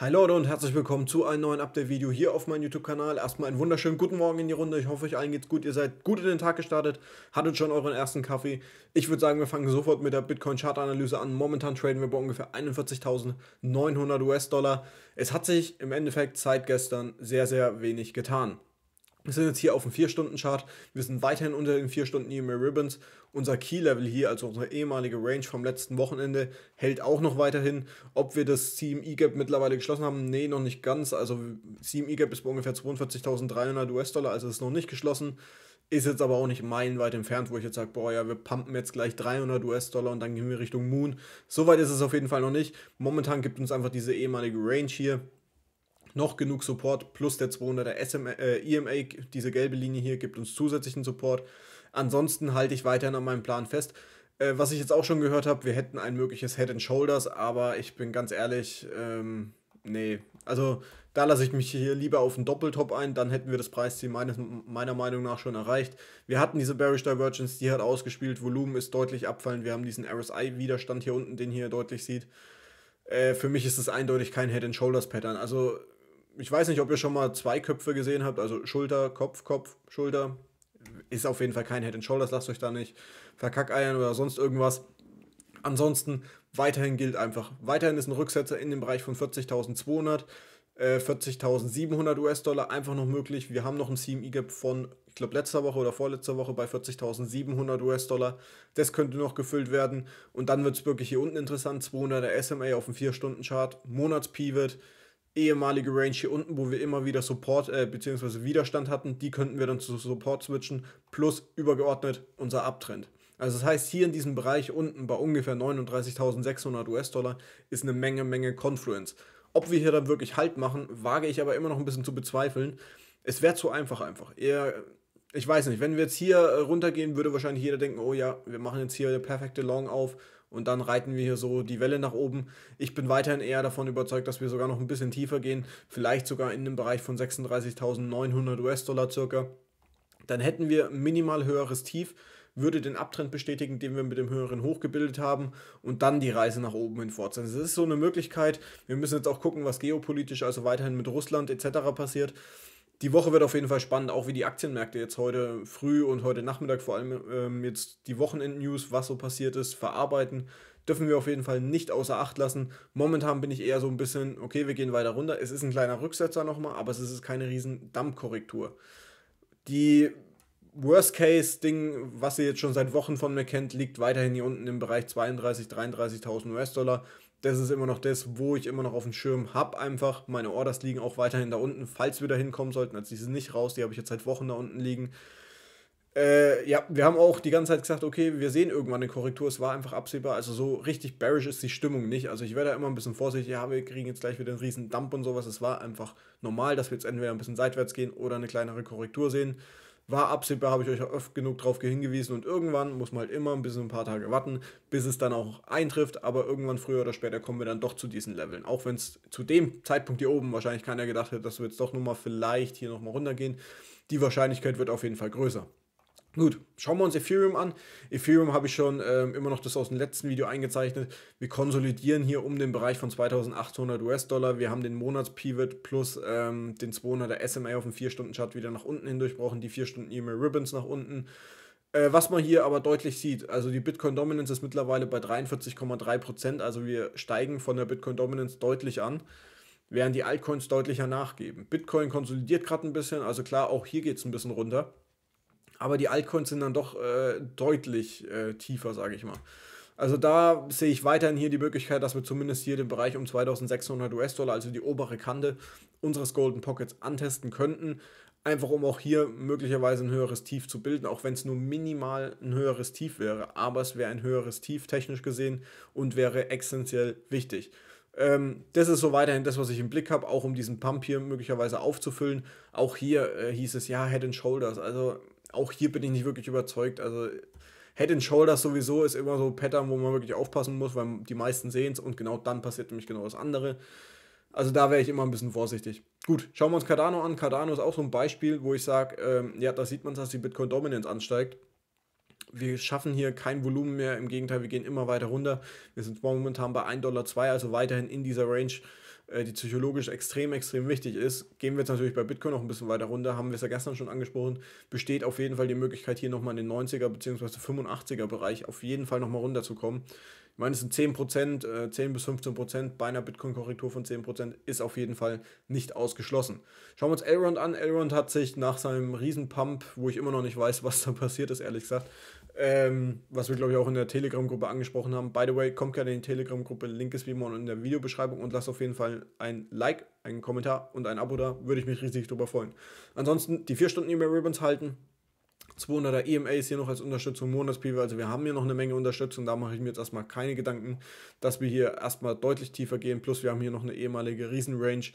Hi Leute und herzlich willkommen zu einem neuen Update-Video hier auf meinem YouTube-Kanal. Erstmal einen wunderschönen guten Morgen in die Runde. Ich hoffe, euch allen geht's gut. Ihr seid gut in den Tag gestartet, hattet schon euren ersten Kaffee. Ich würde sagen, wir fangen sofort mit der Bitcoin-Chart-Analyse an. Momentan traden wir bei ungefähr 41.900 US-Dollar. Es hat sich im Endeffekt seit gestern sehr, sehr wenig getan. Wir sind jetzt hier auf dem 4-Stunden-Chart. Wir sind weiterhin unter den 4 Stunden EMA Ribbons. Unser Key-Level hier, also unsere ehemalige Range vom letzten Wochenende, hält auch noch weiterhin. Ob wir das CME-Gap mittlerweile geschlossen haben? Nee, noch nicht ganz. Also CME-Gap ist bei ungefähr 42.300 US-Dollar, also ist noch nicht geschlossen. Ist jetzt aber auch nicht meilenweit entfernt, wo ich jetzt sage, boah, ja, wir pumpen jetzt gleich 300 US-Dollar und dann gehen wir Richtung Moon. Soweit ist es auf jeden Fall noch nicht. Momentan gibt uns einfach diese ehemalige Range hier noch genug Support plus der 200er SMA, äh, EMA, diese gelbe Linie hier, gibt uns zusätzlichen Support. Ansonsten halte ich weiterhin an meinem Plan fest. Äh, was ich jetzt auch schon gehört habe, wir hätten ein mögliches Head and Shoulders, aber ich bin ganz ehrlich, ähm, nee. Also da lasse ich mich hier lieber auf einen Doppeltop ein, dann hätten wir das Preisziel meines, meiner Meinung nach schon erreicht. Wir hatten diese Bearish Divergence, die hat ausgespielt, Volumen ist deutlich abfallen, wir haben diesen RSI-Widerstand hier unten, den hier deutlich sieht. Äh, für mich ist es eindeutig kein Head-and-Shoulders-Pattern. Also ich weiß nicht, ob ihr schon mal zwei Köpfe gesehen habt, also Schulter, Kopf, Kopf, Schulter. Ist auf jeden Fall kein Head and Shoulders, lasst euch da nicht verkackeiern oder sonst irgendwas. Ansonsten weiterhin gilt einfach, weiterhin ist ein Rücksetzer in dem Bereich von 40.200, äh, 40.700 US-Dollar einfach noch möglich. Wir haben noch ein CME-Gap von, ich glaube, letzter Woche oder vorletzter Woche bei 40.700 US-Dollar. Das könnte noch gefüllt werden und dann wird es wirklich hier unten interessant. 200er SMA auf dem 4-Stunden-Chart, Monats-Pivot ehemalige Range hier unten, wo wir immer wieder Support äh, bzw. Widerstand hatten, die könnten wir dann zu Support switchen, plus übergeordnet unser Abtrend. Also das heißt, hier in diesem Bereich unten bei ungefähr 39.600 US-Dollar ist eine Menge, Menge Confluence. Ob wir hier dann wirklich Halt machen, wage ich aber immer noch ein bisschen zu bezweifeln. Es wäre zu einfach einfach. Eher, ich weiß nicht, wenn wir jetzt hier äh, runtergehen, würde wahrscheinlich jeder denken, oh ja, wir machen jetzt hier eine perfekte Long auf und dann reiten wir hier so die Welle nach oben. Ich bin weiterhin eher davon überzeugt, dass wir sogar noch ein bisschen tiefer gehen, vielleicht sogar in den Bereich von 36.900 US-Dollar circa. Dann hätten wir ein minimal höheres Tief, würde den Abtrend bestätigen, den wir mit dem höheren Hoch gebildet haben und dann die Reise nach oben hin fortsetzen. Das ist so eine Möglichkeit. Wir müssen jetzt auch gucken, was geopolitisch, also weiterhin mit Russland etc. passiert die Woche wird auf jeden Fall spannend, auch wie die Aktienmärkte jetzt heute früh und heute Nachmittag vor allem ähm, jetzt die Wochenend-News, was so passiert ist, verarbeiten. Dürfen wir auf jeden Fall nicht außer Acht lassen. Momentan bin ich eher so ein bisschen, okay, wir gehen weiter runter. Es ist ein kleiner Rücksetzer nochmal, aber es ist keine riesen Dampfkorrektur. Die Worst-Case-Ding, was ihr jetzt schon seit Wochen von mir kennt, liegt weiterhin hier unten im Bereich 32.000, 33.000 US-Dollar das ist immer noch das, wo ich immer noch auf dem Schirm habe. Einfach meine Orders liegen auch weiterhin da unten, falls wir da hinkommen sollten. Also die sind nicht raus, die habe ich jetzt seit Wochen da unten liegen. Äh, ja, wir haben auch die ganze Zeit gesagt, okay, wir sehen irgendwann eine Korrektur. Es war einfach absehbar. Also so richtig bearish ist die Stimmung nicht. Also ich werde da immer ein bisschen vorsichtig. Ja, wir kriegen jetzt gleich wieder einen riesen Dump und sowas. Es war einfach normal, dass wir jetzt entweder ein bisschen seitwärts gehen oder eine kleinere Korrektur sehen war absehbar, habe ich euch oft genug darauf hingewiesen und irgendwann muss man halt immer ein bisschen ein paar Tage warten, bis es dann auch eintrifft, aber irgendwann früher oder später kommen wir dann doch zu diesen Leveln. Auch wenn es zu dem Zeitpunkt hier oben wahrscheinlich keiner gedacht hätte, dass wir jetzt doch nochmal vielleicht hier nochmal runtergehen, die Wahrscheinlichkeit wird auf jeden Fall größer. Gut, schauen wir uns Ethereum an. Ethereum habe ich schon ähm, immer noch das aus dem letzten Video eingezeichnet. Wir konsolidieren hier um den Bereich von 2800 US-Dollar. Wir haben den Monats-Pivot plus ähm, den 200er SMA auf dem 4-Stunden-Chart wieder nach unten hindurch brauchen, die 4-Stunden E-Mail Ribbons nach unten. Äh, was man hier aber deutlich sieht, also die Bitcoin-Dominance ist mittlerweile bei 43,3%, also wir steigen von der Bitcoin-Dominance deutlich an während die Altcoins deutlicher nachgeben. Bitcoin konsolidiert gerade ein bisschen, also klar, auch hier geht es ein bisschen runter. Aber die Altcoins sind dann doch äh, deutlich äh, tiefer, sage ich mal. Also da sehe ich weiterhin hier die Möglichkeit, dass wir zumindest hier den Bereich um 2600 US-Dollar, also die obere Kante unseres Golden Pockets antesten könnten. Einfach um auch hier möglicherweise ein höheres Tief zu bilden, auch wenn es nur minimal ein höheres Tief wäre. Aber es wäre ein höheres Tief technisch gesehen und wäre essentiell wichtig. Ähm, das ist so weiterhin das, was ich im Blick habe, auch um diesen Pump hier möglicherweise aufzufüllen. Auch hier äh, hieß es ja Head and Shoulders. Also auch hier bin ich nicht wirklich überzeugt. Also Head and Shoulders sowieso ist immer so ein Pattern, wo man wirklich aufpassen muss, weil die meisten sehen es und genau dann passiert nämlich genau das andere. Also da wäre ich immer ein bisschen vorsichtig. Gut, schauen wir uns Cardano an. Cardano ist auch so ein Beispiel, wo ich sage, ähm, ja, da sieht man, dass die Bitcoin Dominance ansteigt. Wir schaffen hier kein Volumen mehr, im Gegenteil, wir gehen immer weiter runter. Wir sind momentan bei 1,02 Dollar, also weiterhin in dieser Range äh, die psychologisch extrem, extrem wichtig ist. Gehen wir jetzt natürlich bei Bitcoin noch ein bisschen weiter runter, haben wir es ja gestern schon angesprochen, besteht auf jeden Fall die Möglichkeit, hier nochmal in den 90er bzw. 85er Bereich auf jeden Fall nochmal runterzukommen. Ich meine, es sind 10%, 10 äh, bis 15% bei einer Bitcoin-Korrektur von 10% ist auf jeden Fall nicht ausgeschlossen. Schauen wir uns Elrond an. Elrond hat sich nach seinem Riesenpump, wo ich immer noch nicht weiß, was da passiert ist, ehrlich gesagt, ähm, was wir, glaube ich, auch in der Telegram-Gruppe angesprochen haben. By the way, kommt gerne in die Telegram-Gruppe. Link ist wie immer in der Videobeschreibung und lasst auf jeden Fall ein Like, einen Kommentar und ein Abo da. Würde ich mich riesig drüber freuen. Ansonsten die 4 Stunden E-Mail Ribbons halten. 200er EMA ist hier noch als Unterstützung Monatspreview. Also wir haben hier noch eine Menge Unterstützung. Da mache ich mir jetzt erstmal keine Gedanken, dass wir hier erstmal deutlich tiefer gehen. Plus wir haben hier noch eine ehemalige Riesenrange. range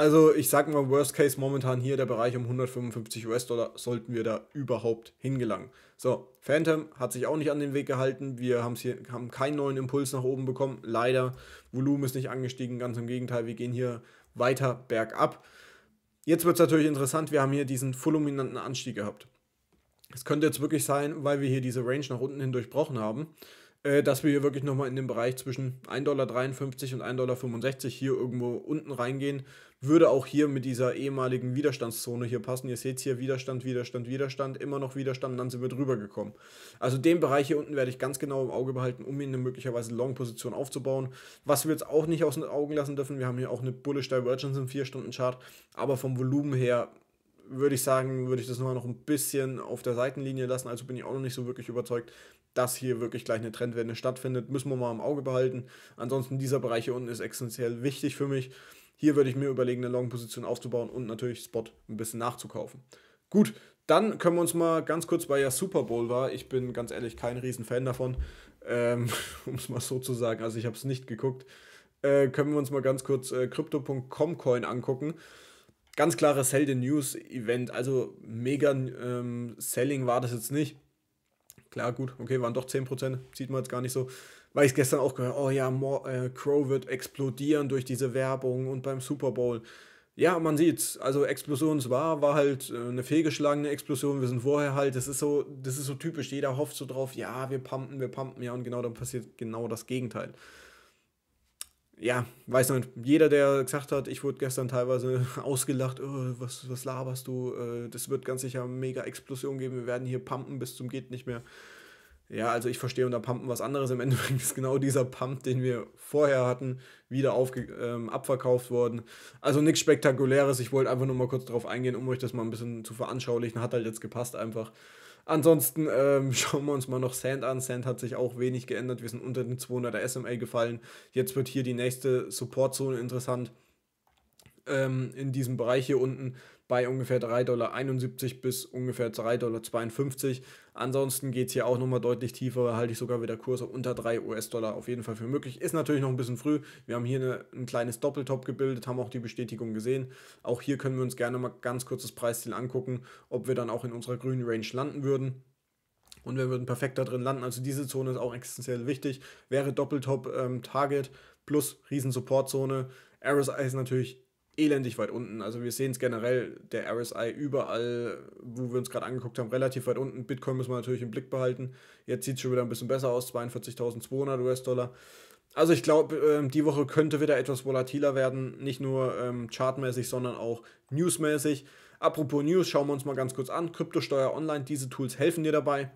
also ich sag mal, Worst Case momentan hier der Bereich um 155 US-Dollar, sollten wir da überhaupt hingelangen. So, Phantom hat sich auch nicht an den Weg gehalten. Wir hier, haben keinen neuen Impuls nach oben bekommen. Leider, Volumen ist nicht angestiegen, ganz im Gegenteil, wir gehen hier weiter bergab. Jetzt wird es natürlich interessant, wir haben hier diesen fulminanten Anstieg gehabt. Es könnte jetzt wirklich sein, weil wir hier diese Range nach unten hin durchbrochen haben, äh, dass wir hier wirklich nochmal in den Bereich zwischen 1,53 Dollar und 1,65 Dollar hier irgendwo unten reingehen. Würde auch hier mit dieser ehemaligen Widerstandszone hier passen. Ihr seht hier Widerstand, Widerstand, Widerstand, immer noch Widerstand, dann sind wir drüber gekommen. Also den Bereich hier unten werde ich ganz genau im Auge behalten, um ihn eine möglicherweise Long-Position aufzubauen. Was wir jetzt auch nicht aus den Augen lassen dürfen, wir haben hier auch eine Bullish Divergence im 4-Stunden-Chart, aber vom Volumen her würde ich sagen, würde ich das nochmal noch ein bisschen auf der Seitenlinie lassen. Also bin ich auch noch nicht so wirklich überzeugt, dass hier wirklich gleich eine Trendwende stattfindet, müssen wir mal im Auge behalten. Ansonsten dieser Bereich hier unten ist essentiell wichtig für mich. Hier würde ich mir überlegen, eine Long-Position aufzubauen und natürlich Spot ein bisschen nachzukaufen. Gut, dann können wir uns mal ganz kurz, bei ja Super Bowl war, ich bin ganz ehrlich kein Riesenfan davon, ähm, um es mal so zu sagen, also ich habe es nicht geguckt, äh, können wir uns mal ganz kurz äh, Crypto.com Coin angucken. Ganz klares Sell the News Event, also mega ähm, Selling war das jetzt nicht Klar, gut, okay, waren doch 10%, sieht man jetzt gar nicht so. Weil ich gestern auch gehört, oh ja, More, äh, Crow wird explodieren durch diese Werbung und beim Super Bowl. Ja, man sieht's. Also Explosionswahr war halt äh, eine fehlgeschlagene Explosion. Wir sind vorher halt, das ist so, das ist so typisch. Jeder hofft so drauf, ja, wir pumpen, wir pumpen, ja, und genau dann passiert genau das Gegenteil ja, weiß nicht, jeder, der gesagt hat, ich wurde gestern teilweise ausgelacht, oh, was, was laberst du, äh, das wird ganz sicher eine mega Explosion geben, wir werden hier pumpen bis zum geht nicht mehr. Ja, also ich verstehe unter Pumpen was anderes. Im Endeffekt ist genau dieser Pump, den wir vorher hatten, wieder aufge ähm, abverkauft worden. Also nichts Spektakuläres. Ich wollte einfach nur mal kurz darauf eingehen, um euch das mal ein bisschen zu veranschaulichen. Hat halt jetzt gepasst einfach. Ansonsten ähm, schauen wir uns mal noch Sand an. Sand hat sich auch wenig geändert. Wir sind unter den 200er SMA gefallen. Jetzt wird hier die nächste Supportzone interessant. Ähm, in diesem Bereich hier unten bei ungefähr 3,71 Dollar bis ungefähr 3,52 Dollar. Ansonsten geht es hier auch nochmal deutlich tiefer, halte ich sogar wieder Kurse unter 3 US-Dollar auf jeden Fall für möglich. Ist natürlich noch ein bisschen früh. Wir haben hier eine, ein kleines Doppeltop gebildet, haben auch die Bestätigung gesehen. Auch hier können wir uns gerne mal ganz kurz das Preisziel angucken, ob wir dann auch in unserer grünen Range landen würden und wir würden perfekt da drin landen. Also diese Zone ist auch existenziell wichtig. Wäre Doppeltop ähm, Target plus Riesen Support Zone. RSI ist natürlich elendig weit unten. Also wir sehen es generell, der RSI überall, wo wir uns gerade angeguckt haben, relativ weit unten. Bitcoin müssen wir natürlich im Blick behalten. Jetzt sieht es schon wieder ein bisschen besser aus, 42.200 US-Dollar. Also ich glaube, ähm, die Woche könnte wieder etwas volatiler werden, nicht nur ähm, chartmäßig, sondern auch newsmäßig. Apropos News, schauen wir uns mal ganz kurz an. Kryptosteuer Online, diese Tools helfen dir dabei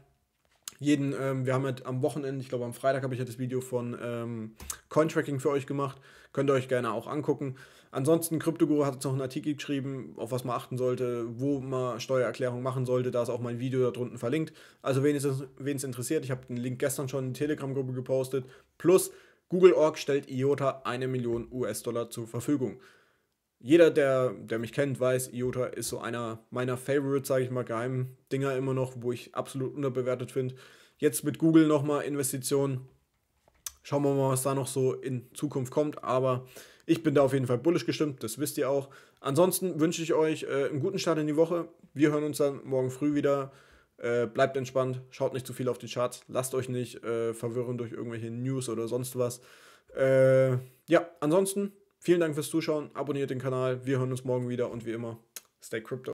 jeden, ähm, wir haben jetzt halt am Wochenende, ich glaube am Freitag habe ich ja das Video von ähm, Cointracking für euch gemacht. Könnt ihr euch gerne auch angucken. Ansonsten, Kryptoguru hat jetzt noch einen Artikel geschrieben, auf was man achten sollte, wo man Steuererklärung machen sollte. Da ist auch mein Video da drunten verlinkt. Also, wen es, wen es interessiert, ich habe den Link gestern schon in die Telegram-Gruppe gepostet. Plus, Google.org stellt IOTA eine Million US-Dollar zur Verfügung. Jeder, der, der mich kennt, weiß, IOTA ist so einer meiner Favorite, sage ich mal, geheimen Dinger immer noch, wo ich absolut unterbewertet finde. Jetzt mit Google nochmal Investitionen. Schauen wir mal, was da noch so in Zukunft kommt. Aber ich bin da auf jeden Fall bullisch gestimmt, das wisst ihr auch. Ansonsten wünsche ich euch äh, einen guten Start in die Woche. Wir hören uns dann morgen früh wieder. Äh, bleibt entspannt, schaut nicht zu viel auf die Charts, lasst euch nicht äh, verwirren durch irgendwelche News oder sonst was. Äh, ja, ansonsten vielen Dank fürs Zuschauen, abonniert den Kanal, wir hören uns morgen wieder und wie immer, stay crypto.